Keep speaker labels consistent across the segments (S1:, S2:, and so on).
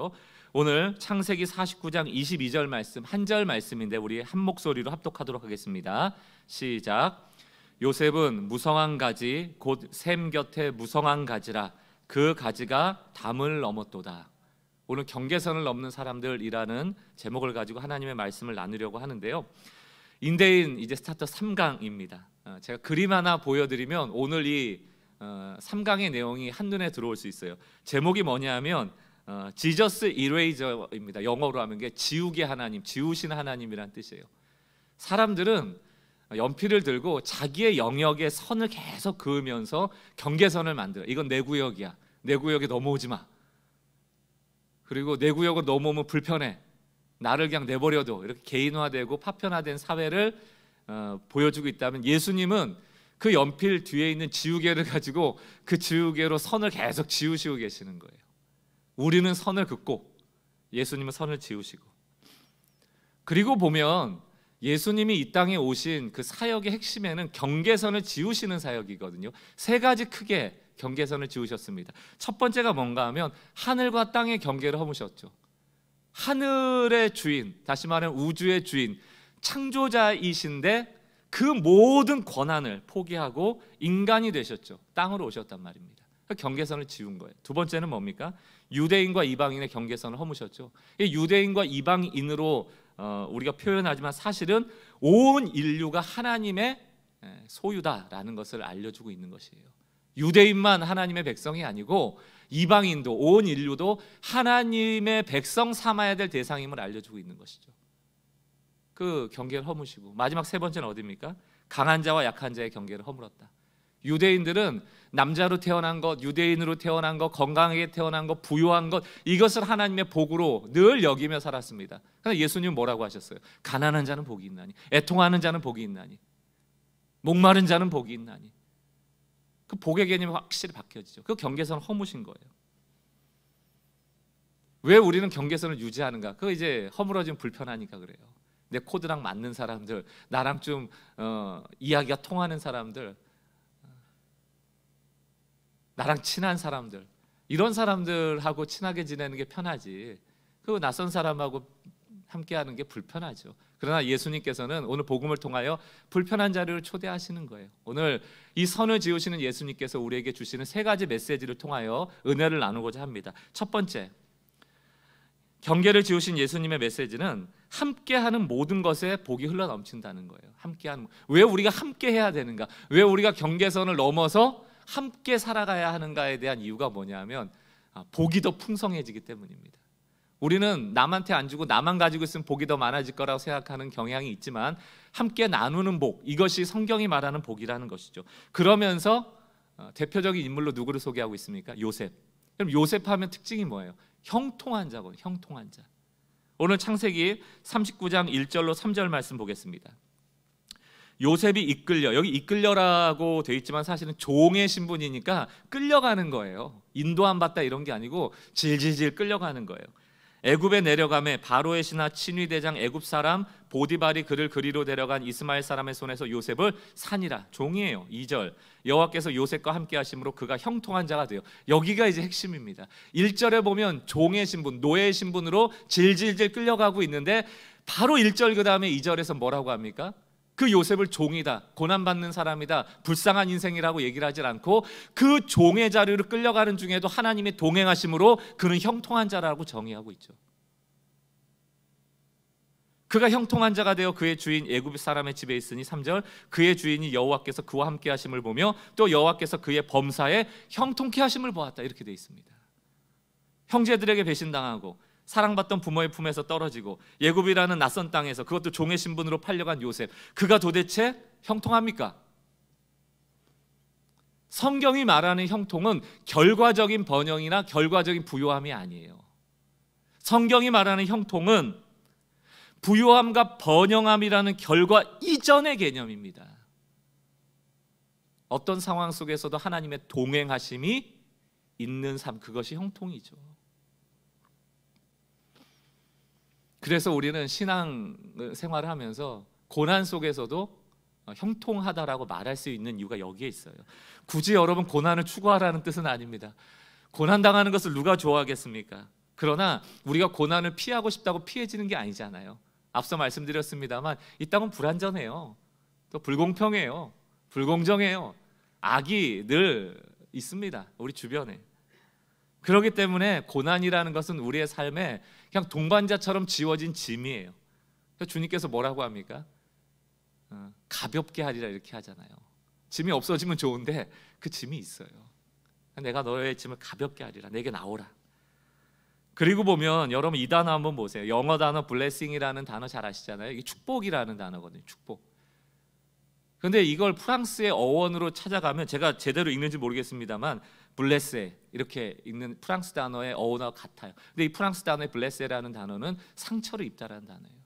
S1: 말이죠. 오늘 창세기 49장 22절 말씀 한 절 말씀인데 우리 한 목소리로 합독하도록 하겠습니다. 시작. 요셉은 무성한 가지 곧 샘 곁에 무성한 가지라 그 가지가 담을 넘었도다. 오늘 경계선을 넘는 사람들이라는 제목을 가지고 하나님의 말씀을 나누려고 하는데요. 인대인 이제 스타트 3강입니다. 어, 제가 그림 하나 보여드리면 오늘 이 3강의 어, 내용이 한눈에 들어올 수 있어요. 제목이 뭐냐면 지저스 어, 이레이저입니다. 영어로 하면 게 지우개 하나님, 지우신 하나님이란 뜻이에요. 사람들은 연필을 들고 자기의 영역에 선을 계속 그으면서 경계선을 만들어. 이건 내 구역이야. 내 구역에 넘어오지 마. 그리고 내 구역을 넘어오면 불편해. 나를 그냥 내버려둬. 이렇게 개인화되고 파편화된 사회를 어, 보여주고 있다면 예수님은 그 연필 뒤에 있는 지우개를 가지고 그 지우개로 선을 계속 지우시고 계시는 거예요. 우리는 선을 긋고 예수님은 선을 지우시고 그리고 보면 예수님이 이 땅에 오신 그 사역의 핵심에는 경계선을 지우시는 사역이거든요. 세 가지 크게 경계선을 지우셨습니다. 첫 번째가 뭔가 하면 하늘과 땅의 경계를 허무셨죠. 하늘의 주인, 다시 말하면 우주의 주인, 창조자이신데 그 모든 권한을 포기하고 인간이 되셨죠. 땅으로 오셨단 말입니다. 그 경계선을 지운 거예요. 두 번째는 뭡니까? 유대인과 이방인의 경계선을 허무셨죠. 유대인과 이방인으로 어, 우리가 표현하지만 사실은 온 인류가 하나님의 예, 소유다라는 것을 알려주고 있는 것이에요. 유대인만 하나님의 백성이 아니고 이방인도 온 인류도 하나님의 백성 삼아야 될 대상임을 알려주고 있는 것이죠. 그 경계를 허무시고 마지막 세 번째는 어디입니까? 강한 자와 약한 자의 경계를 허물었다. 유대인들은 남자로 태어난 것, 유대인으로 태어난 것, 건강하게 태어난 것, 부유한 것 이것을 하나님의 복으로 늘 여기며 살았습니다. 그런데 예수님 뭐라고 하셨어요? 가난한 자는 복이 있나니, 애통하는 자는 복이 있나니, 목마른 자는 복이 있나니. 그 복의 개념이 확실히 바뀌어지죠. 그 경계선 허무신 거예요. 왜 우리는 경계선을 유지하는가? 그거 이제 허물어지면 불편하니까 그래요. 내 코드랑 맞는 사람들, 나랑 좀 어, 이야기가 통하는 사람들, 나랑 친한 사람들 이런 사람들하고 친하게 지내는 게 편하지 그 낯선 사람하고 함께하는 게 불편하죠. 그러나 예수님께서는 오늘 복음을 통하여 불편한 자를 초대하시는 거예요. 오늘 이 선을 지으시는 예수님께서 우리에게 주시는 세 가지 메시지를 통하여 은혜를 나누고자 합니다. 첫 번째, 경계를 지으신 예수님의 메시지는 함께하는 모든 것에 복이 흘러 넘친다는 거예요. 함께하는 왜 우리가 함께해야 되는가? 왜 우리가 경계선을 넘어서 함께 살아가야 하는가에 대한 이유가 뭐냐면 아, 복이 더 풍성해지기 때문입니다. 우리는 남한테 안 주고 나만 가지고 있으면 복이 더 많아질 거라고 생각하는 경향이 있지만 함께 나누는 복 이것이 성경이 말하는 복이라는 것이죠. 그러면서 어, 대표적인 인물로 누구를 소개하고 있습니까? 요셉. 그럼 요셉 하면 특징이 뭐예요? 형통한 자고 형통한 자. 오늘 창세기 39장 1절로 3절 말씀 보겠습니다. 요셉이 이끌려 여기 이끌려라고 돼 있지만 사실은 종의 신분이니까 끌려가는 거예요. 인도 안 받다 이런 게 아니고 질질질 끌려가는 거예요. 애굽에 내려가에 바로의 신하 친위 대장 애굽 사람 보디발이 그를 그리로 데려간 이스마엘 사람의 손에서 요셉을 산이라 종이에요. 2절. 여호와께서 요셉과 함께 하심으로 그가 형통한 자가 되요. 여기가 이제 핵심입니다. 1절에 보면 종의 신분, 노예의 신분으로 질질질 끌려가고 있는데 바로 1절 그다음에 2절에서 뭐라고 합니까? 그 요셉을 종이다, 고난받는 사람이다, 불쌍한 인생이라고 얘기를 하지 않고 그 종의 자리로 끌려가는 중에도 하나님의 동행하심으로 그는 형통한 자라고 정의하고 있죠. 그가 형통한 자가 되어 그의 주인 애굽 사람의 집에 있으니 3절 그의 주인이 여호와께서 그와 함께 하심을 보며 또 여호와께서 그의 범사에 형통케 하심을 보았다 이렇게 돼 있습니다. 형제들에게 배신당하고 사랑받던 부모의 품에서 떨어지고 예굽이라는 낯선 땅에서 그것도 종의 신분으로 팔려간 요셉 그가 도대체 형통합니까? 성경이 말하는 형통은 결과적인 번영이나 결과적인 부요함이 아니에요. 성경이 말하는 형통은 부요함과 번영함이라는 결과 이전의 개념입니다. 어떤 상황 속에서도 하나님의 동행하심이 있는 삶 그것이 형통이죠. 그래서 우리는 신앙 생활을 하면서 고난 속에서도 어, 형통하다라고 말할 수 있는 이유가 여기에 있어요. 굳이 여러분 고난을 추구하라는 뜻은 아닙니다. 고난 당하는 것을 누가 좋아하겠습니까? 그러나 우리가 고난을 피하고 싶다고 피해지는 게 아니잖아요. 앞서 말씀드렸습니다만 이 땅은 불안전해요. 또 불공평해요. 불공정해요. 악이 늘 있습니다. 우리 주변에. 그렇기 때문에 고난이라는 것은 우리의 삶에 그냥 동반자처럼 지워진 짐이에요. 주님께서 뭐라고 합니까? 어, 가볍게 하리라 이렇게 하잖아요. 짐이 없어지면 좋은데 그 짐이 있어요. 내가 너의 짐을 가볍게 하리라. 내게 나오라. 그리고 보면 여러분 이 단어 한번 보세요. 영어 단어 blessing이라는 단어 잘 아시잖아요. 이게 축복이라는 단어거든요. 축복. 근데 이걸 프랑스의 어원으로 찾아가면 제가 제대로 읽는지 모르겠습니다만 블레세 이렇게 있는 프랑스 단어의 어원과 같아요. 근데 이 프랑스 단어의 블레세라는 단어는 상처를 입다라는 단어예요.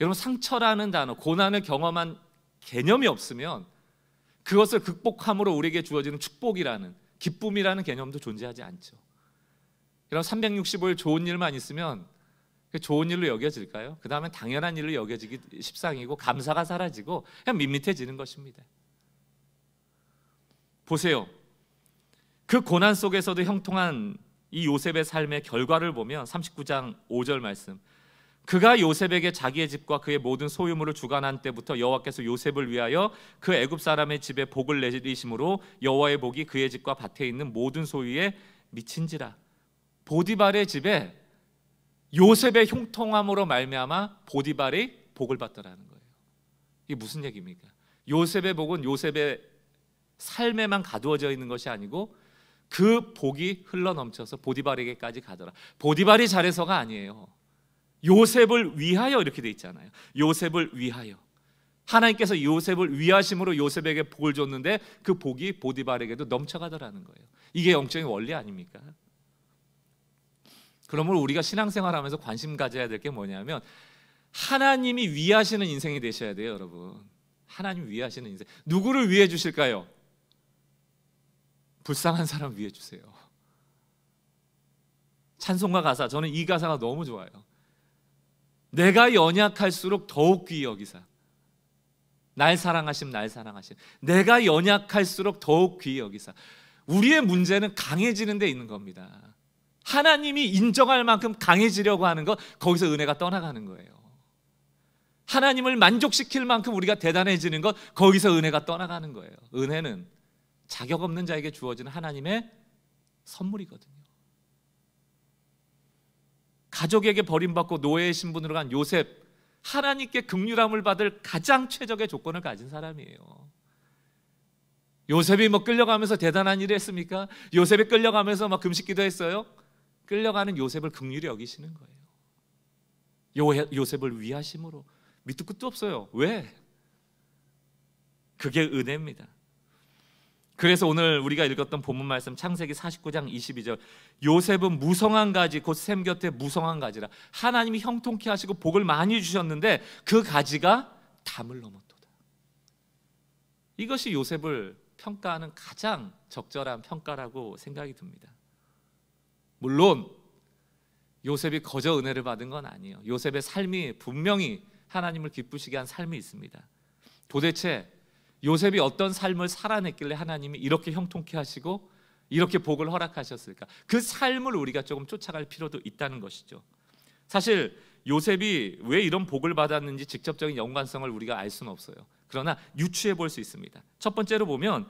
S1: 여러분 상처라는 단어, 고난을 경험한 개념이 없으면 그것을 극복함으로 우리에게 주어지는 축복이라는 기쁨이라는 개념도 존재하지 않죠. 여러분 365일 좋은 일만 있으면 좋은 일로 여겨질까요? 그 다음에 당연한 일로 여겨지기 십상이고 감사가 사라지고 그냥 밋밋해지는 것입니다. 보세요. 그 고난 속에서도 형통한 이 요셉의 삶의 결과를 보면 39장 5절 말씀 그가 요셉에게 자기의 집과 그의 모든 소유물을 주관한 때부터 여호와께서 요셉을 위하여 그 애굽 사람의 집에 복을 내리심으로 여호와의 복이 그의 집과 밭에 있는 모든 소유에 미친지라 보디발의 집에 요셉의 형통함으로 말미암아 보디발이 복을 받더라는 거예요. 이게 무슨 얘기입니까? 요셉의 복은 요셉의 삶에만 가두어져 있는 것이 아니고 그 복이 흘러넘쳐서 보디발에게까지 가더라. 보디발이 잘해서가 아니에요. 요셉을 위하여 이렇게 돼 있잖아요. 요셉을 위하여. 하나님께서 요셉을 위하심으로 요셉에게 복을 줬는데 그 복이 보디발에게도 넘쳐가더라는 거예요. 이게 영적인 원리 아닙니까? 그러므로 우리가 신앙생활하면서 관심 가져야 될 게 뭐냐면 하나님이 위하시는 인생이 되셔야 돼요, 여러분. 하나님 위하시는 인생. 누구를 위해 주실까요? 불쌍한 사람 위해 주세요. 찬송가 가사 저는 이 가사가 너무 좋아요. 내가 연약할수록 더욱 귀히 여기사. 날 사랑하심 날 사랑하심. 내가 연약할수록 더욱 귀히 여기사. 우리의 문제는 강해지는 데 있는 겁니다. 하나님이 인정할 만큼 강해지려고 하는 것 거기서 은혜가 떠나가는 거예요. 하나님을 만족시킬 만큼 우리가 대단해지는 것 거기서 은혜가 떠나가는 거예요. 은혜는 자격 없는 자에게 주어진 하나님의 선물이거든요. 가족에게 버림받고 노예의 신분으로 간 요셉, 하나님께 극률함을 받을 가장 최적의 조건을 가진 사람이에요. 요셉이 뭐 끌려가면서 대단한 일을 했습니까? 요셉이 끌려가면서 막 금식기도 했어요. 끌려가는 요셉을 극률이 여기시는 거예요. 요, 요셉을 위하심으로 밑도 끝도 없어요. 왜? 그게 은혜입니다. 그래서 오늘 우리가 읽었던 본문 말씀 창세기 49장 22절 요셉은 무성한 가지 곧 샘 곁에 무성한 가지라 하나님이 형통케 하시고 복을 많이 주셨는데 그 가지가 담을 넘었도다. 이것이 요셉을 평가하는 가장 적절한 평가라고 생각이 듭니다. 물론 요셉이 거저 은혜를 받은 건 아니에요. 요셉의 삶이 분명히 하나님을 기쁘시게 한 삶이 있습니다. 도대체 요셉이 어떤 삶을 살아냈길래 하나님이 이렇게 형통케 하시고 이렇게 복을 허락하셨을까? 그 삶을 우리가 조금 쫓아갈 필요도 있다는 것이죠. 사실 요셉이 왜 이런 복을 받았는지 직접적인 연관성을 우리가 알 수는 없어요. 그러나 유추해 볼 수 있습니다. 첫 번째로 보면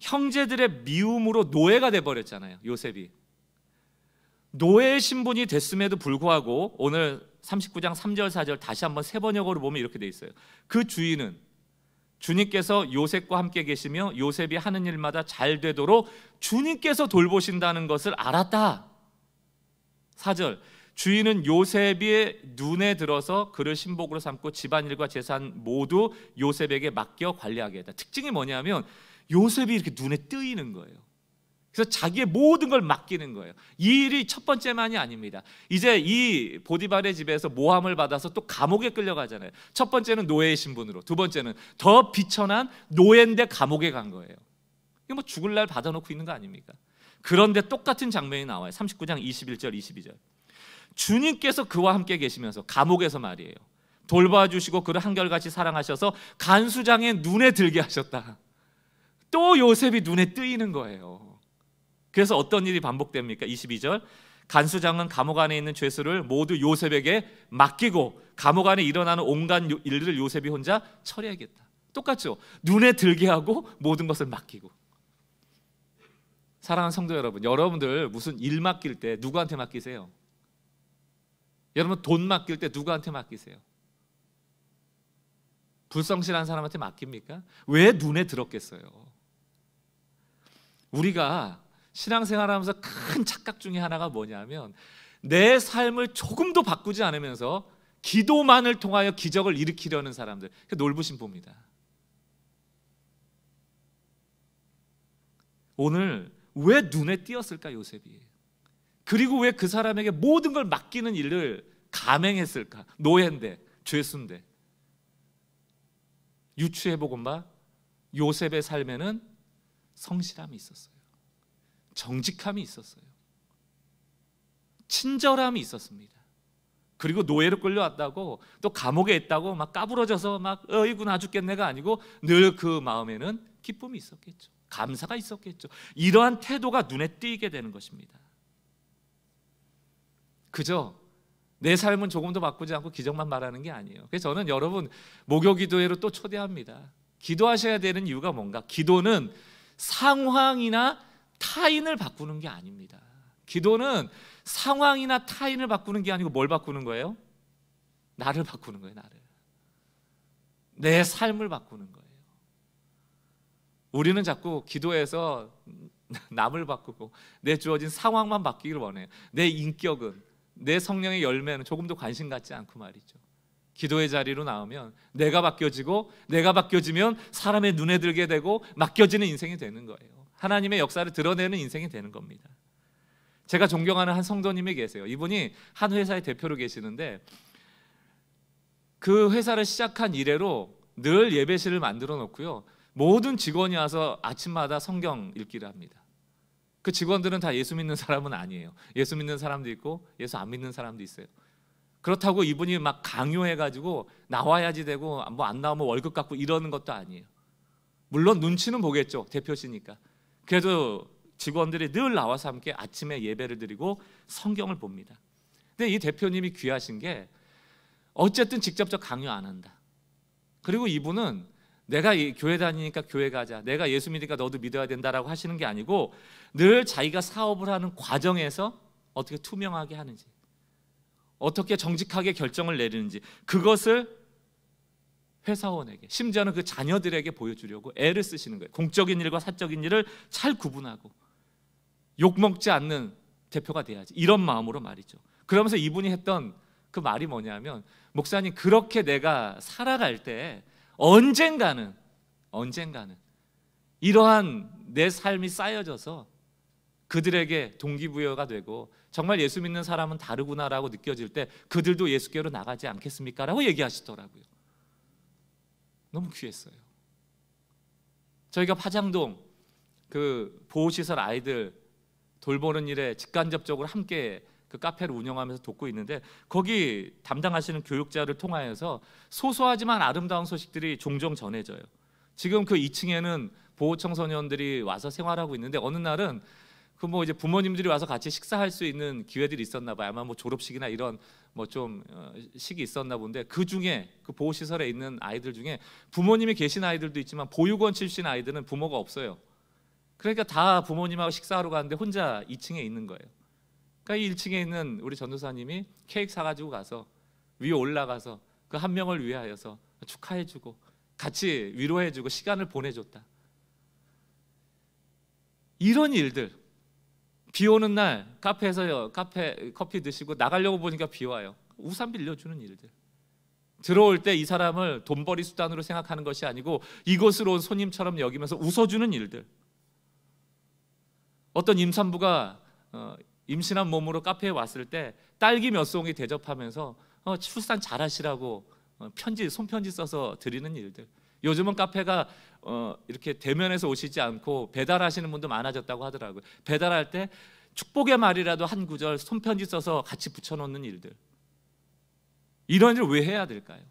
S1: 형제들의 미움으로 노예가 돼 버렸잖아요. 요셉이 노예 신분이 됐음에도 불구하고 오늘 39장 3절 4절 다시 한번 세 번역으로 보면 이렇게 돼 있어요. 그 주인은 주님께서 요셉과 함께 계시며 요셉이 하는 일마다 잘 되도록 주님께서 돌보신다는 것을 알았다. 4절. 주인은 요셉의 눈에 들어서 그를 신복으로 삼고 집안일과 재산 모두 요셉에게 맡겨 관리하게 했다. 특징이 뭐냐면 요셉이 이렇게 눈에 뜨이는 거예요. 그래서 자기의 모든 걸 맡기는 거예요. 이 일이 첫 번째만이 아닙니다. 이제 이 보디발의 집에서 모함을 받아서 또 감옥에 끌려가잖아요. 첫 번째는 노예의 신분으로, 두 번째는 더 비천한 노예인데 감옥에 간 거예요. 이거 뭐 죽을 날 받아놓고 있는 거 아닙니까? 그런데 똑같은 장면이 나와요. 39장 21절, 22절. 주님께서 그와 함께 계시면서 감옥에서 말이에요. 돌봐주시고 그를 한결같이 사랑하셔서 간수장의 눈에 들게 하셨다. 또 요셉이 눈에 뜨이는 거예요. 그래서 어떤 일이 반복됩니까? 22절 간수장은 감옥 안에 있는 죄수를 모두 요셉에게 맡기고 감옥 안에 일어나는 온갖 일들을 요셉이 혼자 처리하겠다. 똑같죠. 눈에 들게 하고 모든 것을 맡기고. 사랑하는 성도 여러분, 여러분들 무슨 일 맡길 때 누구한테 맡기세요? 여러분 돈 맡길 때 누구한테 맡기세요? 불성실한 사람한테 맡깁니까? 왜 눈에 들었겠어요? 우리가 신앙생활하면서 큰 착각 중에 하나가 뭐냐면 내 삶을 조금도 바꾸지 않으면서 기도만을 통하여 기적을 일으키려는 사람들 그 그러니까 놀부신 봅니다. 오늘 왜 눈에 띄었을까 요셉이? 그리고 왜 그 사람에게 모든 걸 맡기는 일을 감행했을까? 노예인데 죄수인데 유추해 보건바 요셉의 삶에는 성실함이 있었어요. 정직함이 있었어요. 친절함이 있었습니다. 그리고 노예로 끌려왔다고 또 감옥에 있다고 막 까부러져서 막 어이구 나 죽겠네가 아니고 늘 그 마음에는 기쁨이 있었겠죠. 감사가 있었겠죠. 이러한 태도가 눈에 띄게 되는 것입니다. 그죠내 삶은 조금도 바꾸지 않고 기적만 말하는 게 아니에요. 그래서 저는 여러분 목요 기도회로 또 초대합니다. 기도하셔야 되는 이유가 뭔가? 기도는 상황이나 타인을 바꾸는 게 아닙니다. 기도는 상황이나 타인을 바꾸는 게 아니고 뭘 바꾸는 거예요? 나를 바꾸는 거예요, 나를. 내 삶을 바꾸는 거예요. 우리는 자꾸 기도해서 남을 바꾸고 내 주어진 상황만 바뀌길 원해요. 내 인격은 내 성령의 열매는 조금도 관심 갖지 않고 말이죠. 기도의 자리로 나오면 내가 바뀌어지고 내가 바뀌어지면 사람의 눈에 들게 되고 맡겨지는 인생이 되는 거예요. 하나님의 역사를 드러내는 인생이 되는 겁니다. 제가 존경하는 한 성도님이 계세요. 이분이 한 회사의 대표로 계시는데 그 회사를 시작한 이래로 늘 예배실을 만들어 놓고요. 모든 직원이 와서 아침마다 성경 읽기를 합니다. 그 직원들은 다 예수 믿는 사람은 아니에요. 예수 믿는 사람도 있고 예수 안 믿는 사람도 있어요. 그렇다고 이분이 막 강요해 가지고 나와야지 되고 뭐안 나오면 월급 갖고 이러는 것도 아니에요. 물론 눈치는 보겠죠. 대표시니까. 그래도 직원들이 늘 나와서 함께 아침에 예배를 드리고 성경을 봅니다. 근데 이 대표님이 귀하신 게 어쨌든 직접적 강요 안 한다. 그리고 이분은 내가 교회 다니니까 교회 가자. 내가 예수 믿으니까 너도 믿어야 된다라고 하시는 게 아니고 늘 자기가 사업을 하는 과정에서 어떻게 투명하게 하는지 어떻게 정직하게 결정을 내리는지 그것을 회사원에게 심지어는 그 자녀들에게 보여주려고 애를 쓰시는 거예요. 공적인 일과 사적인 일을 잘 구분하고 욕 먹지 않는 대표가 돼야지 이런 마음으로 말이죠. 그러면서 이분이 했던 그 말이 뭐냐면 목사님 그렇게 내가 살아갈 때 언젠가는 언젠가는 이러한 내 삶이 쌓여져서 그들에게 동기부여가 되고 정말 예수 믿는 사람은 다르구나라고 느껴질 때 그들도 예수께로 나가지 않겠습니까라고 얘기하시더라고요. 너무 귀했어요. 저희가 파장동 그 보호시설 아이들 돌보는 일에 직간접적으로 함께 그 카페를 운영하면서 돕고 있는데 거기 담당하시는 교육자를 통하여서 소소하지만 아름다운 소식들이 종종 전해져요. 지금 그 2층에는 보호 청소년들이 와서 생활하고 있는데 어느 날은 그 뭐 이제 부모님들이 와서 같이 식사할 수 있는 기회들이 있었나 봐요. 아마 뭐 졸업식이나 이런 뭐좀 어, 식이 있었나 본데 그 중에 그 보호 시설에 있는 아이들 중에 부모님이 계신 아이들도 있지만 보육원 출신 아이들은 부모가 없어요. 그러니까 다 부모님하고 식사하러 가는데 혼자 2층에 있는 거예요. 그러니까 이 1층에 있는 우리 전도사님이 케이크 사가지고 가서 위에 올라가서 그 한 명을 위하여서 축하해주고 같이 위로해주고 시간을 보내줬다. 이런 일들 비 오는 날 카페에서 카페 커피 드시고 나가려고 보니까 비 와요. 우산 빌려주는 일들. 들어올 때 이 사람을 돈벌이 수단으로 생각하는 것이 아니고 이곳으로 온 손님처럼 여기면서 웃어주는 일들. 어떤 임산부가 어, 임신한 몸으로 카페에 왔을 때 딸기 몇 송이 대접하면서 어, 출산 잘하시라고 어, 편지 손편지 써서 드리는 일들. 요즘은 카페가 어, 이렇게 대면에서 오시지 않고 배달하시는 분도 많아졌다고 하더라고요. 배달할 때 축복의 말이라도 한 구절 손편지 써서 같이 붙여놓는 일들. 이런 일을 왜 해야 될까요?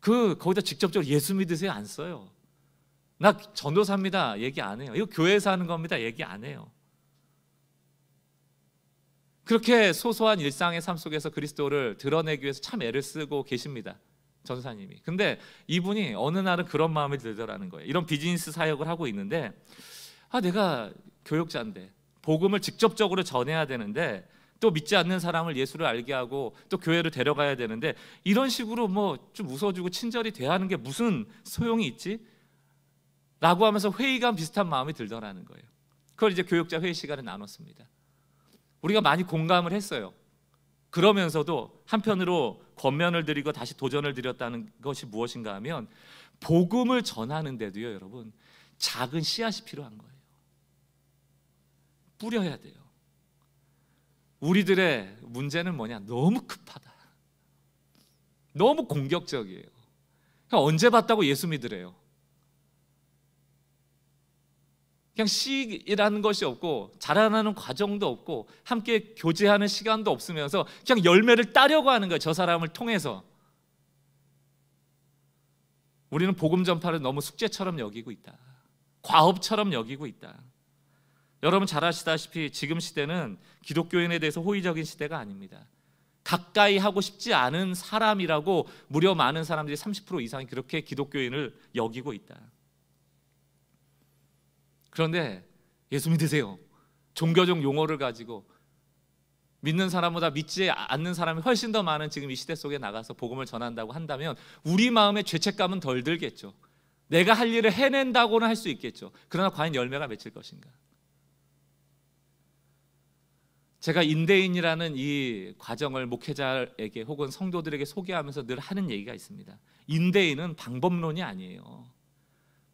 S1: 그 거기다 직접적으로 예수 믿으세요 안 써요. 나 전도사입니다 얘기 안 해요. 이거 교회에서 하는 겁니다 얘기 안 해요. 그렇게 소소한 일상의 삶 속에서 그리스도를 드러내기 위해서 참 애를 쓰고 계십니다. 전사님이. 근데 이분이 어느 날은 그런 마음이 들더라는 거예요. 이런 비즈니스 사역을 하고 있는데 아 내가 교육자인데 복음을 직접적으로 전해야 되는데 또 믿지 않는 사람을 예수를 알게 하고 또 교회를 데려가야 되는데 이런 식으로 뭐 좀 웃어주고 친절히 대하는 게 무슨 소용이 있지? 라고 하면서 회의감 비슷한 마음이 들더라는 거예요. 그걸 이제 교육자 회의 시간에 나눴습니다. 우리가 많이 공감을 했어요. 그러면서도 한편으로 권면을 드리고 다시 도전을 드렸다는 것이 무엇인가 하면 복음을 전하는데도요, 여러분 작은 씨앗이 필요한 거예요. 뿌려야 돼요. 우리들의 문제는 뭐냐? 너무 급하다. 너무 공격적이에요. 그러니까 언제 봤다고 예수 믿으래요? 그냥 시이라는 것이 없고 자라나는 과정도 없고 함께 교제하는 시간도 없으면서 그냥 열매를 따려고 하는 거예요. 저 사람을 통해서. 우리는 복음 전파를 너무 숙제처럼 여기고 있다. 과업처럼 여기고 있다. 여러분 잘 아시다시피 지금 시대는 기독교인에 대해서 호의적인 시대가 아닙니다. 가까이 하고 싶지 않은 사람이라고 무려 많은 사람들이 30% 이상 그렇게 기독교인을 여기고 있다. 그런데 예수 믿으세요. 종교적 용어를 가지고 믿는 사람보다 믿지 않는 사람이 훨씬 더 많은 지금 이 시대 속에 나가서 복음을 전한다고 한다면 우리 마음에 죄책감은 덜 들겠죠. 내가 할 일을 해낸다고는 할 수 있겠죠. 그러나 과연 열매가 맺힐 것인가? 제가 인대인이라는 이 과정을 목회자에게 혹은 성도들에게 소개하면서 늘 하는 얘기가 있습니다. 인대인은 방법론이 아니에요.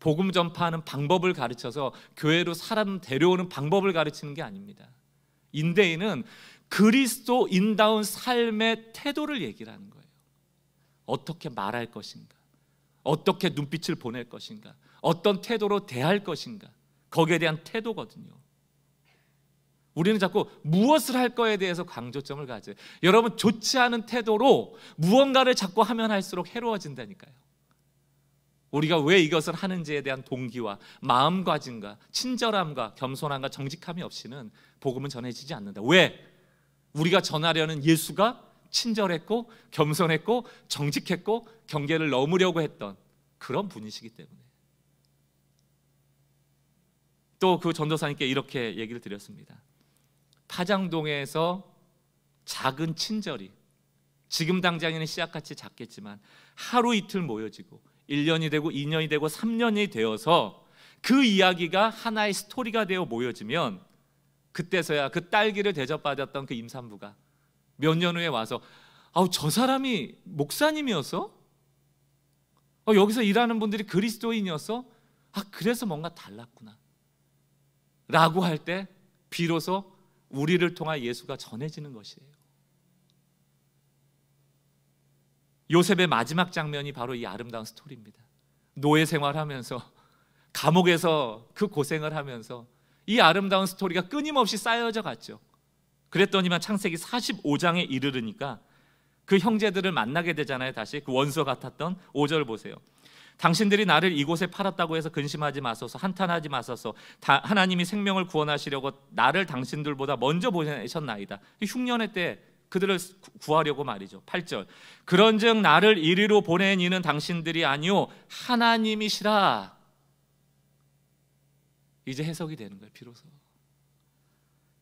S1: 복음 전파하는 방법을 가르쳐서 교회로 사람 데려오는 방법을 가르치는 게 아닙니다. 인대인은 그리스도인다운 삶의 태도를 얘기 하는 거예요. 어떻게 말할 것인가? 어떻게 눈빛을 보낼 것인가? 어떤 태도로 대할 것인가? 거기에 대한 태도거든요. 우리는 자꾸 무엇을 할 거에 대해서 강조점을 가져요. 여러분 좋지 않은 태도로 무언가를 자꾸 하면 할수록 해로워진다니까요. 우리가 왜 이것을 하는지에 대한 동기와 마음가짐과 친절함과 겸손함과 정직함이 없이는 복음은 전해지지 않는다. 왜? 우리가 전하려는 예수가 친절했고 겸손했고 정직했고 경계를 넘으려고 했던 그런 분이시기 때문에. 또 그 전도사님께 이렇게 얘기를 드렸습니다. 파장동에서 작은 친절이 지금 당장에는 씨앗같이 작겠지만 하루 이틀 모여지고 1년이 되고 2년이 되고 3년이 되어서 그 이야기가 하나의 스토리가 되어 모여지면 그때서야 그 딸기를 대접받았던 그 임산부가 몇 년 후에 와서 아우 저 사람이 목사님이었어? 어, 여기서 일하는 분들이 그리스도인이었어? 아 그래서 뭔가 달랐구나 라고 할 때 비로소 우리를 통한 예수가 전해지는 것이에요 요셉의 마지막 장면이 바로 이 아름다운 스토리입니다. 노예 생활하면서 감옥에서 그 고생을 하면서 이 아름다운 스토리가 끊임없이 쌓여져 갔죠. 그랬더니만 창세기 45장에 이르르니까 그 형제들을 만나게 되잖아요. 다시 그 원수 같았던 5절 보세요. 당신들이 나를 이곳에 팔았다고 해서 근심하지 마소서 한탄하지 마소서 하나님이 생명을 구원하시려고 나를 당신들보다 먼저 보내셨나이다. 흉년의 때 그들을 구하려고 말이죠. 8절. 그런즉 나를 이리로 보낸 이는 당신들이 아니오 하나님이시라. 이제 해석이 되는 거예요. 비로소.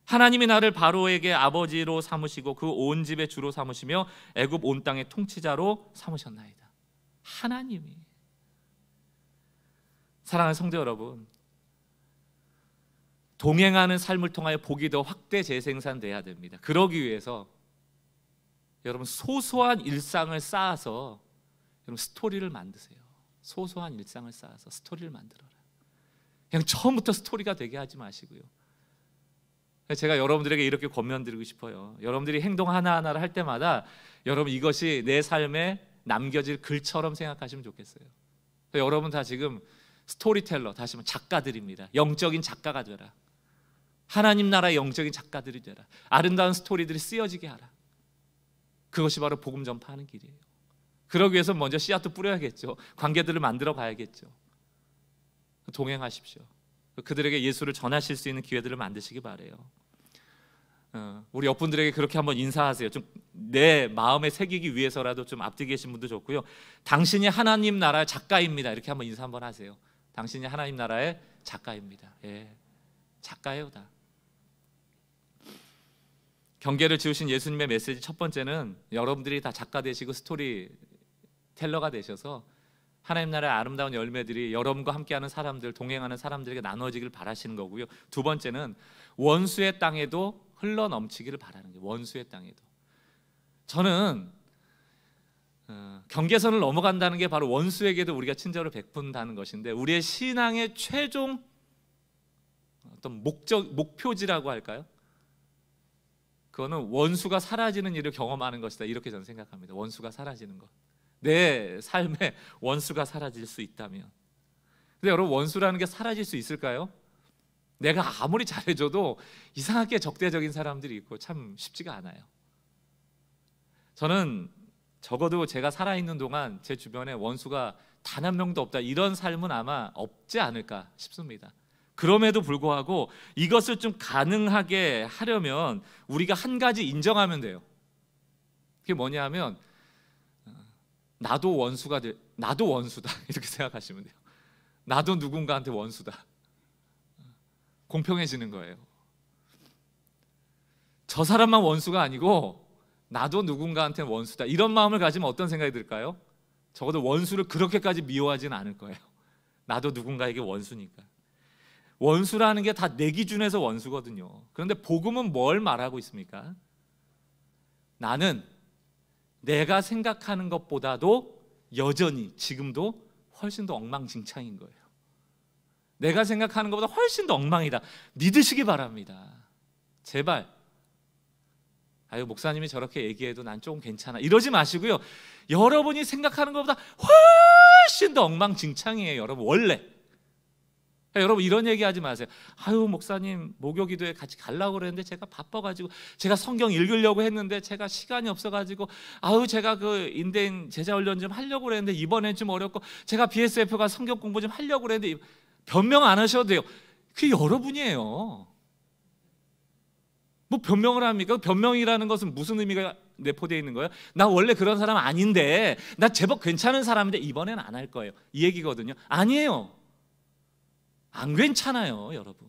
S1: 하나님이 나를 바로에게 아버지로 삼으시고 그 온 집의 주로 삼으시며 애굽 온 땅의 통치자로 삼으셨나이다. 하나님이 사랑하는 성도 여러분, 동행하는 삶을 통하여 복이 더 확대 재생산돼야 됩니다. 그러기 위해서 여러분 소소한 일상을 쌓아서 여러분 스토리를 만드세요. 소소한 일상을 쌓아서 스토리를 만들어라. 그냥 처음부터 스토리가 되게 하지 마시고요. 제가 여러분들에게 이렇게 권면드리고 싶어요. 여러분들이 행동 하나하나를 할 때마다 여러분 이것이 내 삶에 남겨질 글처럼 생각하시면 좋겠어요. 여러분 다 지금 스토리텔러, 다시 말 작가들입니다. 영적인 작가가 되라. 하나님 나라의 영적인 작가들이 되라. 아름다운 스토리들이 쓰여지게 하라. 그것이 바로 복음 전파하는 길이에요. 그러기 위해서 먼저 씨앗도 뿌려야겠죠. 관계들을 만들어 가야겠죠. 동행하십시오. 그들에게 예수를 전하실 수 있는 기회들을 만드시기 바래요. 어, 우리 옆분들에게 그렇게 한번 인사하세요. 좀 내 마음에 새기기 위해서라도 좀 앞뒤 계신 분도 좋고요. 당신이 하나님 나라의 작가입니다. 이렇게 한번 인사 한번 하세요. 당신이 하나님 나라의 작가입니다. 예. 작가요 다. 경계를 지우신 예수님의 메시지 첫 번째는 여러분들이 다 작가 되시고 스토리텔러가 되셔서 하나님 나라의 아름다운 열매들이 여러분과 함께하는 사람들, 동행하는 사람들에게 나눠지길 바라시는 거고요. 두 번째는 원수의 땅에도 흘러 넘치기를 바라는 게 원수의 땅에도. 저는 어, 경계선을 넘어간다는 게 바로 원수에게도 우리가 친절을 베푼다는 것인데 우리의 신앙의 최종 어떤 목적 목표지라고 할까요? 그거는 원수가 사라지는 일을 경험하는 것이다. 이렇게 저는 생각합니다. 원수가 사라지는 것. 내 삶에 원수가 사라질 수 있다면. 근데 여러분 원수라는 게 사라질 수 있을까요? 내가 아무리 잘해줘도 이상하게 적대적인 사람들이 있고 참 쉽지가 않아요. 저는 적어도 제가 살아있는 동안 제 주변에 원수가 단 한 명도 없다 이런 삶은 아마 없지 않을까 싶습니다. 그럼에도 불구하고 이것을 좀 가능하게 하려면 우리가 한 가지 인정하면 돼요. 그게 뭐냐 면 어, 나도 원수가 될 나도 원수다 이렇게 생각하시면 돼요. 나도 누군가한테 원수다. 공평해지는 거예요. 저 사람만 원수가 아니고 나도 누군가한테 원수다. 이런 마음을 가지면 어떤 생각이 들까요? 적어도 원수를 그렇게까지 미워하진 않을 거예요. 나도 누군가에게 원수니까. 원수라는 게 다 내 기준에서 원수거든요. 그런데 복음은 뭘 말하고 있습니까? 나는 내가 생각하는 것보다도 여전히 지금도 훨씬 더 엉망진창인 거예요. 내가 생각하는 것보다 훨씬 더 엉망이다. 믿으시기 바랍니다. 제발. 아유 목사님이 저렇게 얘기해도 난 조금 괜찮아. 이러지 마시고요. 여러분이 생각하는 것보다 훨씬 더 엉망진창이에요, 여러분. 원래. 그러니까 여러분 이런 얘기 하지 마세요. 아유 목사님 목요 기도에 같이 갈라고 그랬는데 제가 바빠가지고 제가 성경 읽으려고 했는데 제가 시간이 없어가지고 아유 제가 그 인대인 제자 훈련 좀 하려고 그랬는데 이번엔 좀 어렵고 제가 BSF가 성경 공부 좀 하려고 그랬는데 변명 안 하셔도 돼요. 그게 여러분이에요. 뭐 변명을 합니까? 변명이라는 것은 무슨 의미가 내포되어 있는 거예요? 나 원래 그런 사람 아닌데 나 제법 괜찮은 사람인데 이번엔 안 할 거예요. 이 얘기거든요. 아니에요. 안 괜찮아요, 여러분.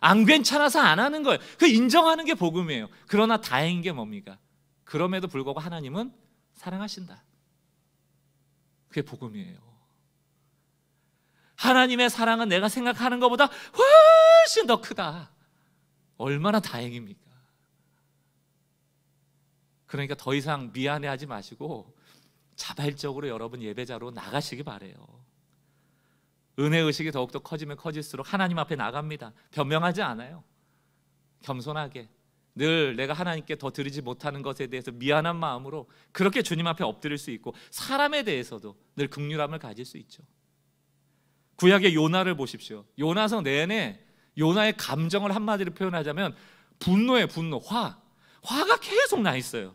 S1: 안 괜찮아서 안 하는 거예요. 그 인정하는 게 복음이에요. 그러나 다행인 게 뭡니까? 그럼에도 불구하고 하나님은 사랑하신다. 그게 복음이에요. 하나님의 사랑은 내가 생각하는 것보다 훨씬 더 크다. 얼마나 다행입니까? 그러니까 더 이상 미안해하지 마시고 자발적으로 여러분 예배자로 나가시기 바래요. 은혜 의식이 더욱더 커지면 커질수록 하나님 앞에 나갑니다. 변명하지 않아요. 겸손하게 늘 내가 하나님께 더 드리지 못하는 것에 대해서 미안한 마음으로 그렇게 주님 앞에 엎드릴 수 있고 사람에 대해서도 늘 긍휼함을 가질 수 있죠. 구약의 요나를 보십시오. 요나서 내내 요나의 감정을 한마디로 표현하자면 분노의 분노, 화, 화가 계속 나 있어요.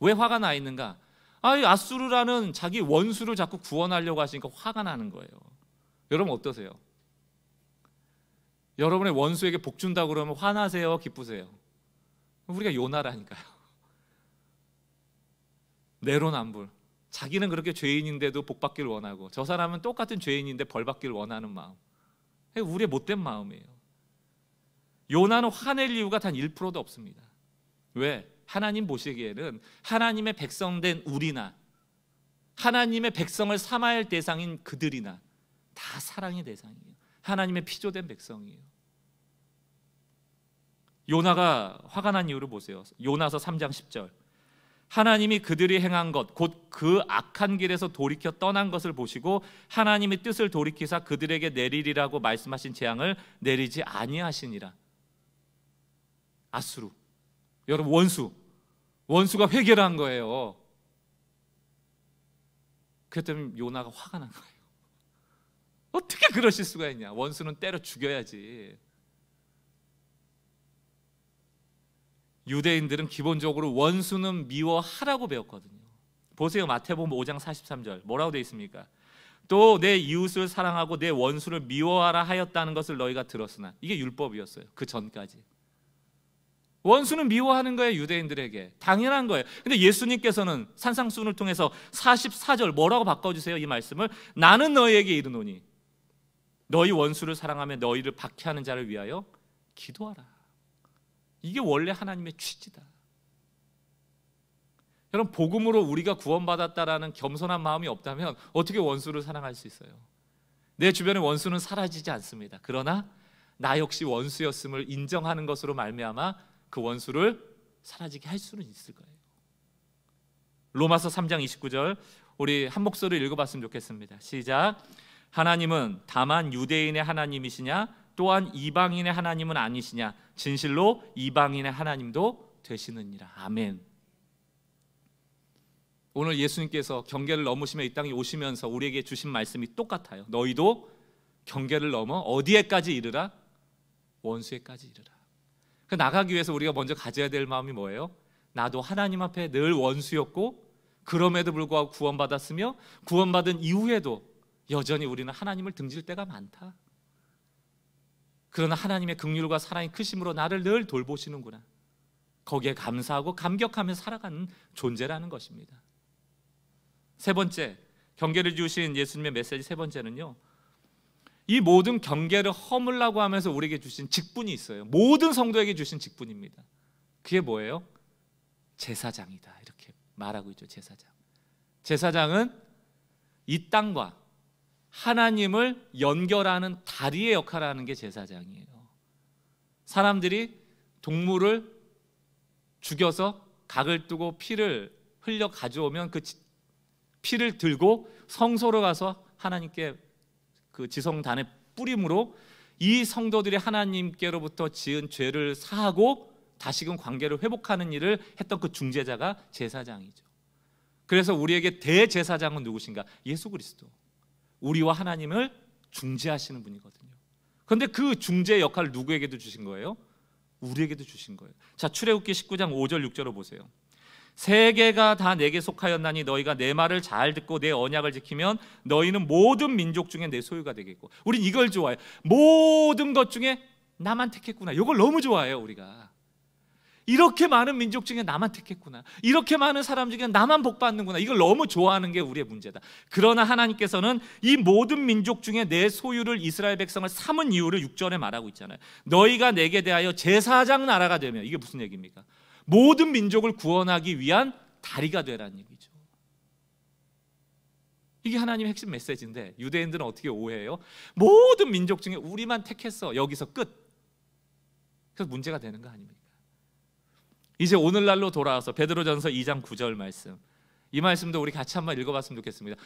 S1: 왜 화가 나 있는가? 아, 이 아수르라는 자기 원수를 자꾸 구원하려고 하시니까 화가 나는 거예요. 여러분 어떠세요? 여러분의 원수에게 복 준다 그러면 화나세요, 기쁘세요? 우리가 요나라니까요. 내로남불. 자기는 그렇게 죄인인데도 복 받기를 원하고 저 사람은 똑같은 죄인인데 벌 받기를 원하는 마음. 우리의 못된 마음이에요. 요나는 화낼 이유가 단 1%도 없습니다. 왜? 하나님 보시기에는 하나님의 백성된 우리나 하나님의 백성을 삼아야 할 대상인 그들이나 다 사랑의 대상이에요. 하나님의 피조된 백성이에요. 요나가 화가 난 이유를 보세요. 요나서 3장 10절. 하나님이 그들이 행한 것 곧 그 악한 길에서 돌이켜 떠난 것을 보시고 하나님이 뜻을 돌이키사 그들에게 내리리라고 말씀하신 재앙을 내리지 아니하시니라. 아수르. 여러분 원수. 원수가 회개를 한 거예요. 그랬더니 요나가 화가 난 거예요. 어떻게 그러실 수가 있냐? 원수는 때려 죽여야지. 유대인들은 기본적으로 원수는 미워하라고 배웠거든요. 보세요. 마태복음 5장 43절. 뭐라고 돼 있습니까? 또 내 이웃을 사랑하고 내 원수를 미워하라 하였다는 것을 너희가 들었으나 이게 율법이었어요. 그 전까지. 원수는 미워하는 거예요, 유대인들에게. 당연한 거예요. 근데 예수님께서는 산상순을 통해서 44절 뭐라고 바꿔 주세요, 이 말씀을. 나는 너희에게 이르노니 너희 원수를 사랑하며 너희를 박해하는 자를 위하여 기도하라. 이게 원래 하나님의 취지다. 여러분 복음으로 우리가 구원받았다라는 겸손한 마음이 없다면 어떻게 원수를 사랑할 수 있어요? 내 주변의 원수는 사라지지 않습니다. 그러나 나 역시 원수였음을 인정하는 것으로 말미암아 그 원수를 사라지게 할 수는 있을 거예요. 로마서 3장 29절 우리 한 목소리 읽어봤으면 좋겠습니다. 시작. 하나님은 다만 유대인의 하나님이시냐 또한 이방인의 하나님은 아니시냐 진실로 이방인의 하나님도 되시느니라 아멘 오늘 예수님께서 경계를 넘으시며 이 땅에 오시면서 우리에게 주신 말씀이 똑같아요 너희도 경계를 넘어 어디에까지 이르라 원수에까지 이르라 그 나가기 위해서 우리가 먼저 가져야 될 마음이 뭐예요? 나도 하나님 앞에 늘 원수였고 그럼에도 불구하고 구원받았으며 구원받은 이후에도 여전히 우리는 하나님을 등질 때가 많다. 그러나 하나님의 긍휼과 사랑이 크심으로 나를 늘 돌보시는구나. 거기에 감사하고 감격하며 살아가는 존재라는 것입니다. 세 번째, 경계를 주신 예수님의 메시지 세 번째는요. 이 모든 경계를 허물라고 하면서 우리에게 주신 직분이 있어요. 모든 성도에게 주신 직분입니다. 그게 뭐예요? 제사장이다. 이렇게 말하고 있죠. 제사장. 제사장은 이 땅과 하나님을 연결하는 다리의 역할을 하는 게 제사장이에요. 사람들이 동물을 죽여서 각을 뜨고 피를 흘려 가져오면 그 피를 들고 성소로 가서 하나님께 그지성단에 뿌림으로 이 성도들이 하나님께로부터 지은 죄를 사하고 다시금 관계를 회복하는 일을 했던 그 중재자가 제사장이죠. 그래서 우리에게 대제사장은 누구신가? 예수 그리스도. 우리와 하나님을 중재하시는 분이거든요. 그런데 그 중재 역할을 누구에게도 주신 거예요? 우리에게도 주신 거예요. 자, 출애굽기 19장 5절 6절로 보세요. 세계가 다 내게 속하였나니 너희가 내 말을 잘 듣고 내 언약을 지키면 너희는 모든 민족 중에 내 소유가 되겠고. 우린 이걸 좋아해. 모든 것 중에 나만 택했구나. 이걸 너무 좋아해요, 우리가. 이렇게 많은 민족 중에 나만 택했구나. 이렇게 많은 사람 중에 나만 복 받는구나. 이걸 너무 좋아하는 게 우리의 문제다. 그러나 하나님께서는 이 모든 민족 중에 내 소유를 이스라엘 백성을 삼은 이유를 6절에 말하고 있잖아요. 너희가 내게 대하여 제사장 나라가 되며 이게 무슨 얘기입니까? 모든 민족을 구원하기 위한 다리가 되라는 얘기죠. 이게 하나님의 핵심 메시지인데 유대인들은 어떻게 오해해요? 모든 민족 중에 우리만 택했어. 여기서 끝. 그래서 문제가 되는 거 아닙니까? 이제 오늘날로 돌아와서 베드로전서 2장 9절 말씀. 이 말씀도 우리 같이 한번 읽어봤으면 좋겠습니다.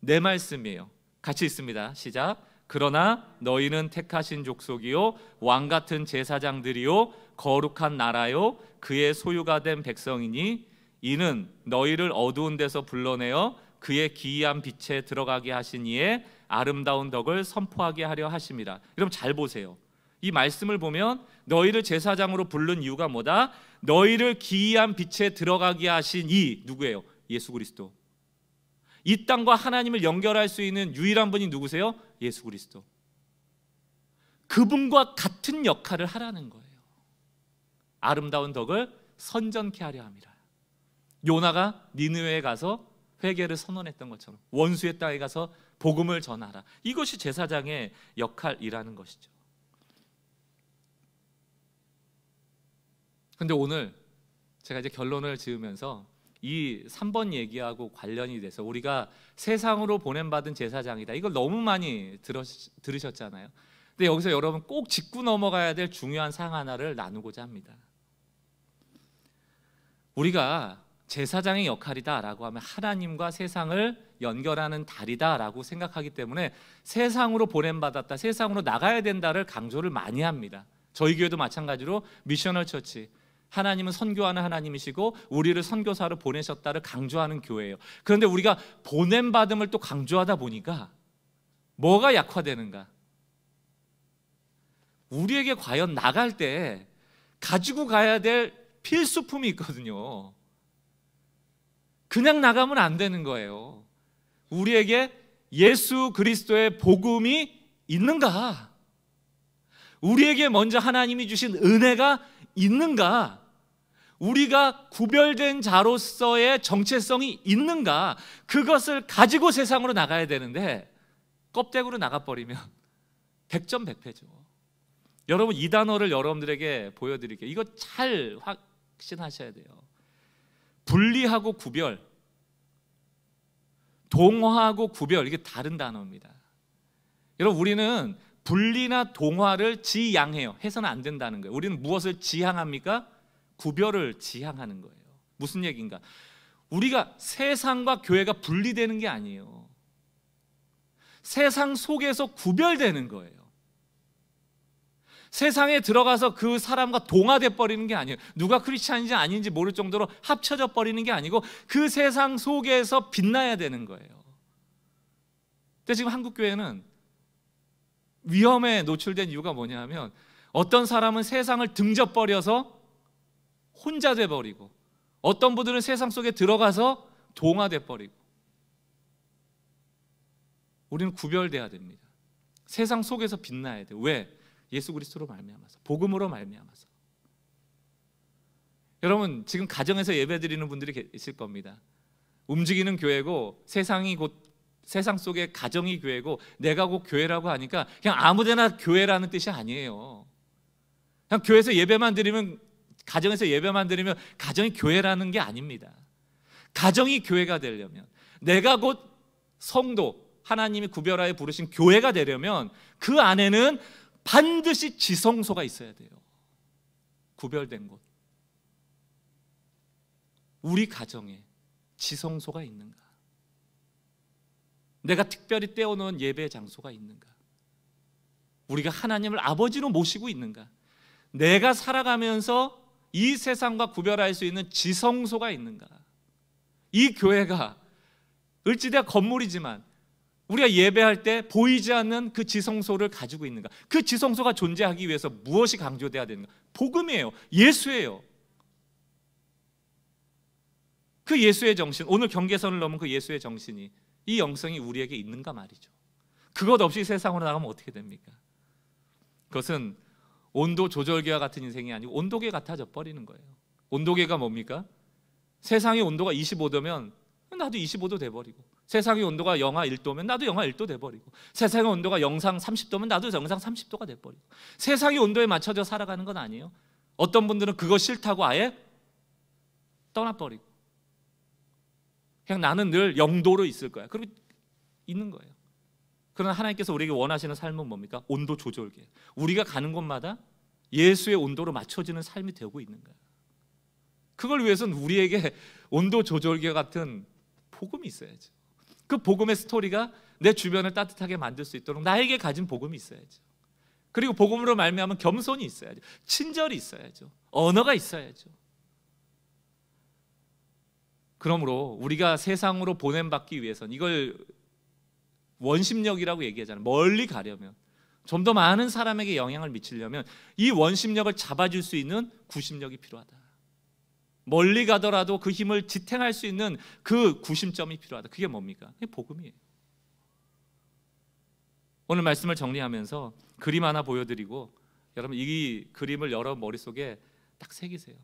S1: 내 말씀이에요. 같이 있습니다. 시작. 그러나 너희는 택하신 족속이요 왕 같은 제사장들이요 거룩한 나라요 그의 소유가 된 백성이니 이는 너희를 어두운 데서 불러내어 그의 기이한 빛에 들어가게 하신 이에 아름다운 덕을 선포하게 하려 하십니다 여러분 잘 보세요. 이 말씀을 보면 너희를 제사장으로 부른 이유가 뭐다? 너희를 기이한 빛에 들어가게 하신 이 누구예요? 예수 그리스도. 이 땅과 하나님을 연결할 수 있는 유일한 분이 누구세요? 예수 그리스도. 그분과 같은 역할을 하라는 거예요. 아름다운 덕을 선전케 하려 함이라. 요나가 니느웨에 가서 회개를 선언했던 것처럼 원수의 땅에 가서 복음을 전하라. 이것이 제사장의 역할이라는 것이죠. 근데 오늘 제가 이제 결론을 지으면서 이 3번 얘기하고 관련이 돼서 우리가 세상으로 보낸받은 제사장이다. 이걸 너무 많이 들어, 들으셨잖아요. 근데 여기서 여러분 꼭 짚고 넘어가야 될 중요한 사항 하나를 나누고자 합니다. 우리가 제사장의 역할이다라고 하면 하나님과 세상을 연결하는 다리다라고 생각하기 때문에 세상으로 보낸받았다, 세상으로 나가야 된다를 강조를 많이 합니다. 저희 교회도 마찬가지로 미셔널 처치, 하나님은 선교하는 하나님이시고 우리를 선교사로 보내셨다를 강조하는 교회예요. 그런데 우리가 보냄 받음을 또 강조하다 보니까 뭐가 약화되는가? 우리에게 과연 나갈 때 가지고 가야 될 필수품이 있거든요. 그냥 나가면 안 되는 거예요. 우리에게 예수 그리스도의 복음이 있는가? 우리에게 먼저 하나님이 주신 은혜가 있는가? 우리가 구별된 자로서의 정체성이 있는가? 그것을 가지고 세상으로 나가야 되는데 껍데기로 나가버리면 100점 100패죠. 여러분 이 단어를 여러분들에게 보여드릴게요. 이거 잘 확신하셔야 돼요. 분리하고 구별, 동화하고 구별 이게 다른 단어입니다. 여러분 우리는 분리나 동화를 지양해요. 해서는 안 된다는 거예요. 우리는 무엇을 지향합니까? 구별을 지향하는 거예요. 무슨 얘기인가? 우리가 세상과 교회가 분리되는 게 아니에요. 세상 속에서 구별되는 거예요. 세상에 들어가서 그 사람과 동화돼 버리는 게 아니에요. 누가 크리스찬인지 아닌지 모를 정도로 합쳐져 버리는 게 아니고 그 세상 속에서 빛나야 되는 거예요. 근데 지금 한국 교회는 위험에 노출된 이유가 뭐냐하면 어떤 사람은 세상을 등져버려서 혼자 돼버리고 어떤 분들은 세상 속에 들어가서 동화돼버리고 우리는 구별돼야 됩니다. 세상 속에서 빛나야 돼. 왜? 예수 그리스도로 말미암아서 복음으로 말미암아서. 여러분 지금 가정에서 예배드리는 분들이 계실 겁니다. 움직이는 교회고 세상이 곧 세상 속에 가정이 교회고 내가 곧 교회라고 하니까 그냥 아무데나 교회라는 뜻이 아니에요. 그냥 교회에서 예배만 드리면 가정에서 예배만 드리면 가정이 교회라는 게 아닙니다. 가정이 교회가 되려면 내가 곧 성도 하나님이 구별하여 부르신 교회가 되려면 그 안에는 반드시 지성소가 있어야 돼요. 구별된 곳. 우리 가정에 지성소가 있는가? 내가 특별히 떼어놓은 예배 장소가 있는가? 우리가 하나님을 아버지로 모시고 있는가? 내가 살아가면서 이 세상과 구별할 수 있는 지성소가 있는가? 이 교회가 을지대 건물이지만 우리가 예배할 때 보이지 않는 그 지성소를 가지고 있는가? 그 지성소가 존재하기 위해서 무엇이 강조돼야 되는가? 복음이에요. 예수예요. 그 예수의 정신, 오늘 경계선을 넘은 그 예수의 정신이 이 영성이 우리에게 있는가 말이죠. 그것 없이 세상으로 나가면 어떻게 됩니까? 그것은 온도 조절기와 같은 인생이 아니고 온도계 같아져 버리는 거예요. 온도계가 뭡니까? 세상의 온도가 25도면 나도 25도 돼 버리고 세상의 온도가 영하 1도면 나도 영하 1도 돼 버리고 세상의 온도가 영상 30도면 나도 영상 30도가 돼 버리고 세상의 온도에 맞춰져 살아가는 건 아니에요. 어떤 분들은 그거 싫다고 아예 떠나 버리고 그냥 나는 늘 영도로 있을 거야. 그럼 있는 거예요. 그러나 하나님께서 우리에게 원하시는 삶은 뭡니까? 온도 조절계. 우리가 가는 곳마다 예수의 온도로 맞춰지는 삶이 되고 있는 거야. 그걸 위해서는 우리에게 온도 조절계 같은 복음이 있어야죠. 그 복음의 스토리가 내 주변을 따뜻하게 만들 수 있도록 나에게 가진 복음이 있어야죠. 그리고 복음으로 말미암은 겸손이 있어야죠. 친절이 있어야죠. 언어가 있어야죠. 그러므로 우리가 세상으로 보냄받기 위해선 이걸 원심력이라고 얘기하잖아요. 멀리 가려면 좀 더 많은 사람에게 영향을 미치려면 이 원심력을 잡아줄 수 있는 구심력이 필요하다. 멀리 가더라도 그 힘을 지탱할 수 있는 그 구심점이 필요하다. 그게 뭡니까? 그게 복음이에요. 오늘 말씀을 정리하면서 그림 하나 보여드리고 여러분 이 그림을 여러 머릿속에 딱 새기세요.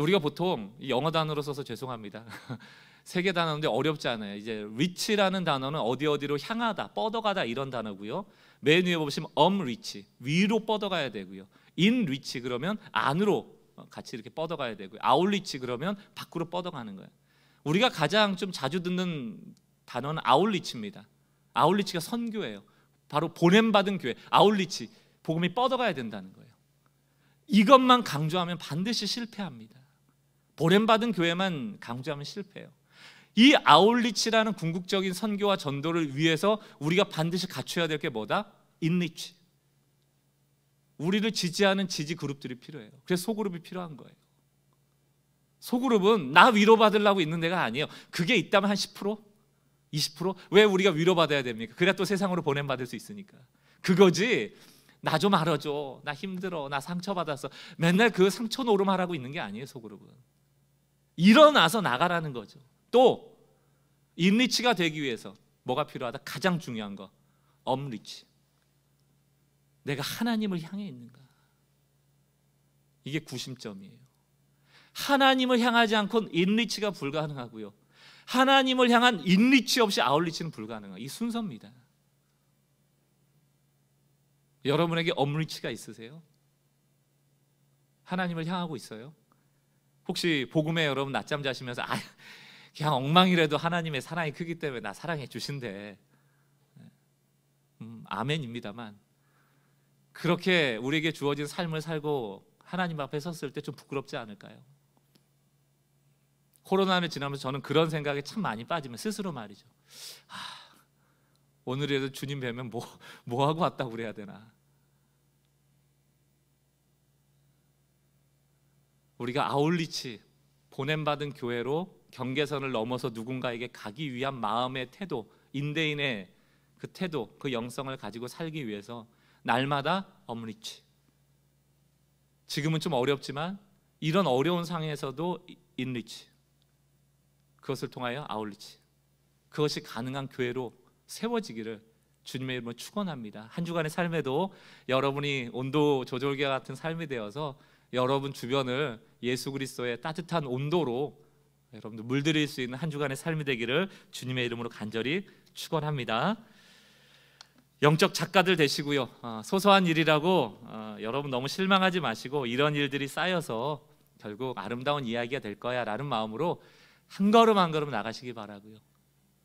S1: 우리가 보통 영어 단어로 써서 죄송합니다. 세계 단어인데 어렵지 않아요. 이제 r e 라는 단어는 어디 어디로 향하다, 뻗어가다 이런 단어고요. 맨 위에 보시면 u m r 위로 뻗어가야 되고요. i n r 그러면 안으로 같이 이렇게 뻗어가야 되고요. o u t r 그러면 밖으로 뻗어가는 거예요. 우리가 가장 좀 자주 듣는 단어는 아울리치입니다. 아울리치가 선교예요. 바로 보냄받은 교회. 아울리치 복음이 뻗어가야 된다는 거예요. 이것만 강조하면 반드시 실패합니다. 보냄받은 교회만 강조하면 실패해요. 이 아울리치라는 궁극적인 선교와 전도를 위해서 우리가 반드시 갖춰야 될 게 뭐다? 인리치. 우리를 지지하는 지지 그룹들이 필요해요. 그래서 소그룹이 필요한 거예요. 소그룹은 나 위로받으려고 있는 데가 아니에요. 그게 있다면 한 10%? 20%? 왜 우리가 위로받아야 됩니까? 그래야 또 세상으로 보냄받을 수 있으니까. 그거지. 나 좀 알아줘. 나 힘들어. 나 상처받았어. 맨날 그 상처 노름하라고 있는 게 아니에요, 소그룹은. 일어나서 나가라는 거죠. 또 인리치가 되기 위해서 뭐가 필요하다? 가장 중요한 거. 엄리치. 내가 하나님을 향해 있는가? 이게 구심점이에요. 하나님을 향하지 않고 인리치가 불가능하고요. 하나님을 향한 인리치 없이 아울리치는 불가능한 이 순서입니다. 여러분에게 업리치가 있으세요? 하나님을 향하고 있어요? 혹시 복음에 여러분 낮잠 자시면서 아 그냥 엉망이라도 하나님의 사랑이 크기 때문에 나 사랑해 주신대. 음, 아멘입니다만 그렇게 우리에게 주어진 삶을 살고 하나님 앞에 섰을 때 좀 부끄럽지 않을까요? 코로나를 지나면서 저는 그런 생각에 참 많이 빠지면 스스로 말이죠. 아, 오늘이라도 주님 뵈면 뭐, 뭐 하고 왔다 그래야 되나. 우리가 아울리치 보냄받은 교회로 경계선을 넘어서 누군가에게 가기 위한 마음의 태도, 인대인의 그 태도, 그 영성을 가지고 살기 위해서 날마다 업리치. 지금은 좀 어렵지만 이런 어려운 상황에서도 인리치. 그것을 통하여 아울리치. 그것이 가능한 교회로 세워지기를 주님의 이름으로 축원합니다. 한 주간의 삶에도 여러분이 온도 조절기와 같은 삶이 되어서 여러분 주변을 예수 그리스도의 따뜻한 온도로 여러분들 물들일 수 있는 한 주간의 삶이 되기를 주님의 이름으로 간절히 축원합니다. 영적 작가들 되시고요. 어, 소소한 일이라고 어, 여러분 너무 실망하지 마시고 이런 일들이 쌓여서 결국 아름다운 이야기가 될 거야라는 마음으로 한 걸음 한 걸음 나가시기 바라고요.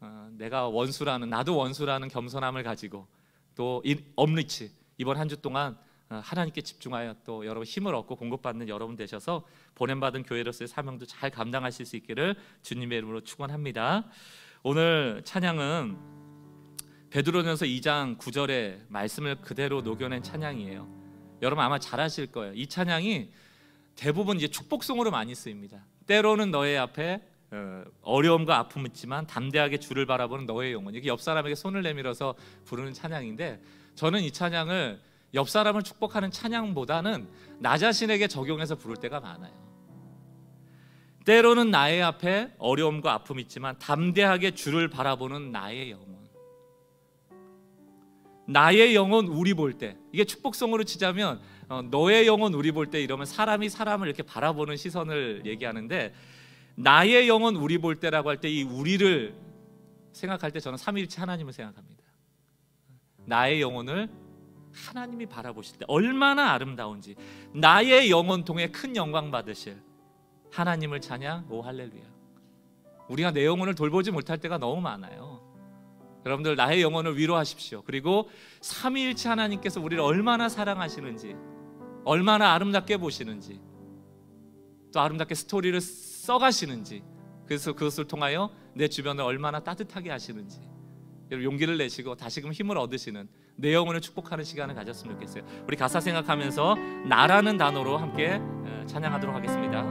S1: 어, 내가 원수라는 나도 원수라는 겸손함을 가지고 또 업리치 이번 한 주 동안 어, 하나님께 집중하여 또 여러분 힘을 얻고 공급받는 여러분 되셔서 보냄받은 교회로서의 사명도 잘 감당하실 수 있기를 주님의 이름으로 축원합니다. 오늘 찬양은 베드로전서 2장 9절의 말씀을 그대로 녹여낸 찬양이에요. 여러분 아마 잘 아실 거예요. 이 찬양이 대부분 이제 축복송으로 많이 쓰입니다. 때로는 너의 앞에 어, 어려움과 아픔 있지만 담대하게 주를 바라보는 너의 영혼. 이게 옆 사람에게 손을 내밀어서 부르는 찬양인데 저는 이 찬양을 옆 사람을 축복하는 찬양보다는 나 자신에게 적용해서 부를 때가 많아요. 때로는 나의 앞에 어려움과 아픔이 있지만 담대하게 주를 바라보는 나의 영혼. 나의 영혼 우리 볼 때. 이게 축복성으로 치자면 어, 너의 영혼 우리 볼 때 이러면 사람이 사람을 이렇게 바라보는 시선을 얘기하는데 나의 영혼 우리 볼 때라고 할 때 이 우리를 생각할 때 저는 삼위일체 하나님을 생각합니다. 나의 영혼을 하나님이 바라보실 때 얼마나 아름다운지 나의 영혼 통해 큰 영광 받으실 하나님을 찬양 오 할렐루야. 우리가 내 영혼을 돌보지 못할 때가 너무 많아요. 여러분들 나의 영혼을 위로하십시오. 그리고 삼위일체 하나님께서 우리를 얼마나 사랑하시는지 얼마나 아름답게 보시는지 또 아름답게 스토리를 써가시는지 그래서 그것을 통하여 내 주변을 얼마나 따뜻하게 하시는지 용기를 내시고 다시금 힘을 얻으시는 내 영혼을 축복하는 시간을 가졌으면 좋겠어요. 우리 가사 생각하면서 나라는 단어로 함께 찬양하도록 하겠습니다.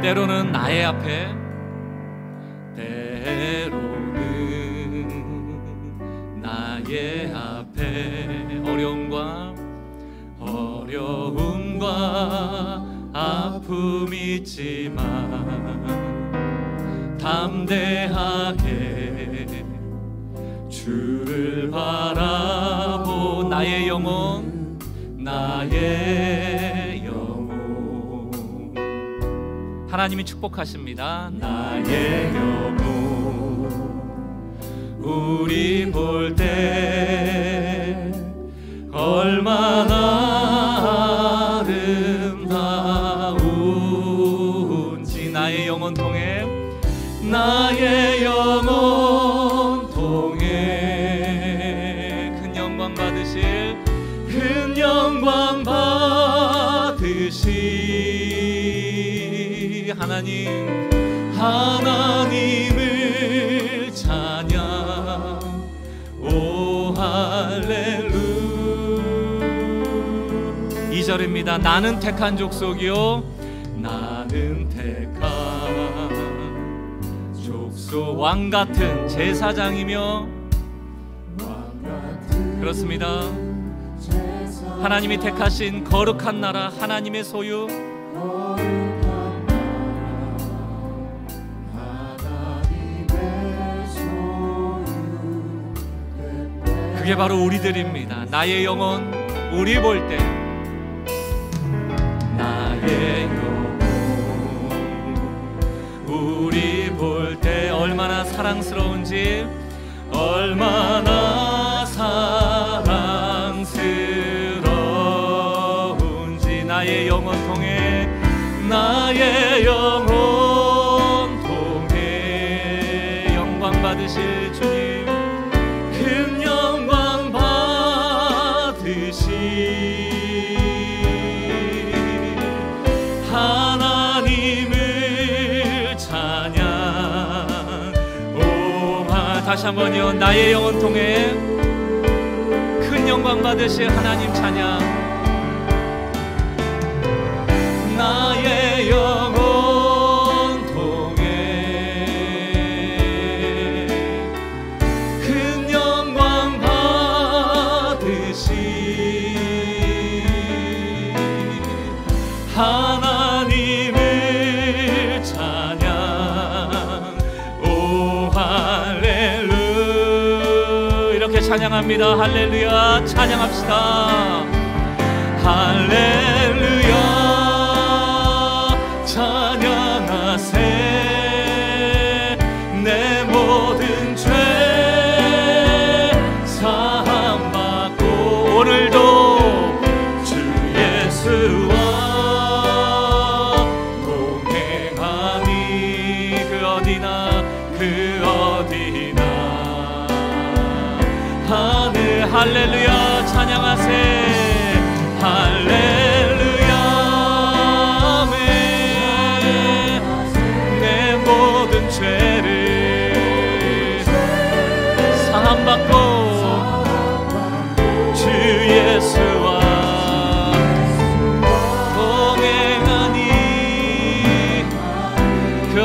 S1: 때로는 나의 앞에 때로는 나의 앞에 어려움과 어려움과 아픔 있지만 담대하게 바라보 나의 영혼 나의 영혼 하나님이 축복하십니다 나의 영혼 우리 볼 때 얼마나 아름다운지 나의 영혼 통해 나의 하나님을 찬양 오 할렐루 입니다 나는 택한 족속이요 나는 택한 족속 왕 같은 제사장이며 그렇습니다 하나님이 택하신 거룩한 나라 하나님의 소유 그게 바로 우리들입니다. 나의 영혼 우리 볼 때 나의 영혼 우리 볼 때 얼마나 사랑스러운지 얼마나 사랑스러운지 나의 영혼 통해 나의 영혼 주여 나의 영혼 통해 큰 영광 받으실 하나님 찬양 나의 찬양합니다. 할렐루야. 찬양합시다. 할렐루야.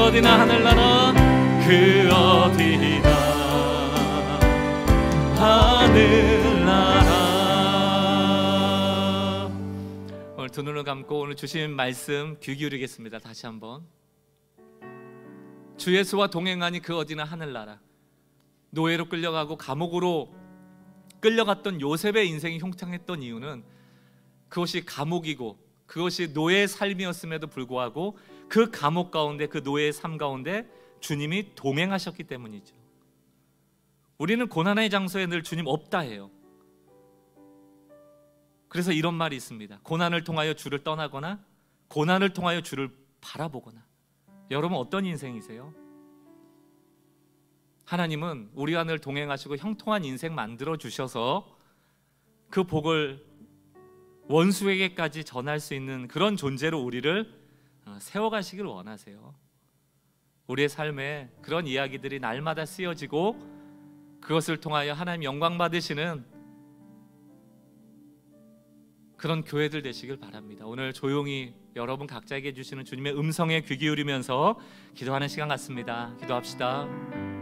S1: 어디나 하늘나라 그 어디나 하늘나라 오늘 두 눈을 감고 오늘 주신 말씀 귀 기울이겠습니다 다시 한번 주 예수와 동행하니 그 어디나 하늘나라 노예로 끌려가고 감옥으로 끌려갔던 요셉의 인생이 흉창했던 이유는 그것이 감옥이고 그것이 노예의 삶이었음에도 불구하고 그 감옥 가운데 그 노예의 삶 가운데 주님이 동행하셨기 때문이죠. 우리는 고난의 장소에 늘 주님 없다 해요. 그래서 이런 말이 있습니다. 고난을 통하여 주를 떠나거나 고난을 통하여 주를 바라보거나 여러분 어떤 인생이세요? 하나님은 우리와 늘 동행하시고 형통한 인생 만들어 주셔서 그 복을 원수에게까지 전할 수 있는 그런 존재로 우리를 어, 세워가시길 원하세요. 우리의 삶에 그런 이야기들이 날마다 쓰여지고 그것을 통하여 하나님 영광 받으시는 그런 교회들 되시길 바랍니다. 오늘 조용히 여러분 각자에게 주시는 주님의 음성에 귀 기울이면서 기도하는 시간 같습니다. 기도합시다.